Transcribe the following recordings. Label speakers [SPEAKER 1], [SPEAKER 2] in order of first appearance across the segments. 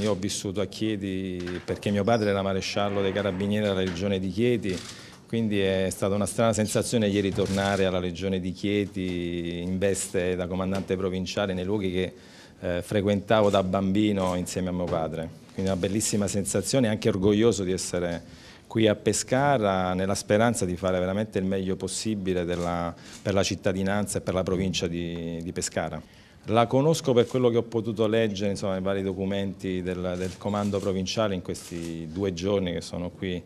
[SPEAKER 1] Io ho vissuto a Chieti perché mio padre era maresciallo dei carabinieri della regione di Chieti, quindi è stata una strana sensazione ieri tornare alla regione di Chieti in veste da comandante provinciale nei luoghi che eh, frequentavo da bambino insieme a mio padre. Quindi una bellissima sensazione, anche orgoglioso di essere qui a Pescara nella speranza di fare veramente il meglio possibile della, per la cittadinanza e per la provincia di, di Pescara. La conosco per quello che ho potuto leggere insomma, nei vari documenti del, del, comando provinciale in questi due giorni che sono qui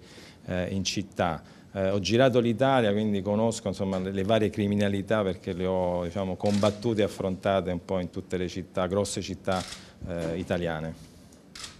[SPEAKER 1] eh, in città. Eh, ho girato l'Italia, quindi conosco insomma, le, le, varie criminalità perché le ho diciamo, combattute e affrontate un po' in tutte le città, grosse città eh, italiane.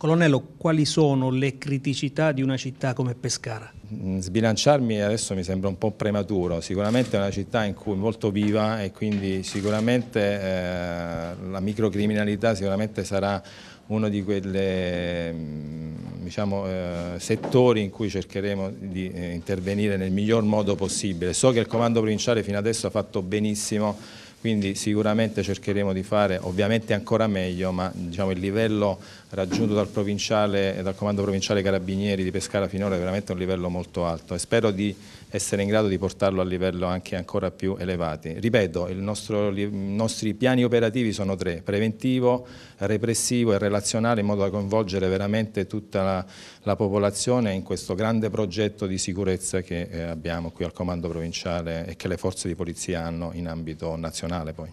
[SPEAKER 2] Colonnello, quali sono le criticità di una città come Pescara? Mm,
[SPEAKER 1] sbilanciarmi adesso mi sembra un po' prematuro, sicuramente è una città in cui molto viva e quindi sicuramente eh, la microcriminalità sicuramente sarà uno di quei mm, diciamo, eh, settori in cui cercheremo di eh, intervenire nel miglior modo possibile. So che il comando provinciale fino adesso ha fatto benissimo quindi sicuramente cercheremo di fare ovviamente ancora meglio, ma diciamo, il livello raggiunto dal, dal, Comando Provinciale Carabinieri di Pescara finora è veramente un livello molto alto e spero di essere in grado di portarlo a livello anche ancora più elevati. Ripeto, nostro, i nostri piani operativi sono tre, preventivo, repressivo e relazionale in modo da coinvolgere veramente tutta la, la popolazione in questo grande progetto di sicurezza che eh, abbiamo qui al Comando Provinciale e che le forze di polizia hanno in ambito nazionale nazionale poi.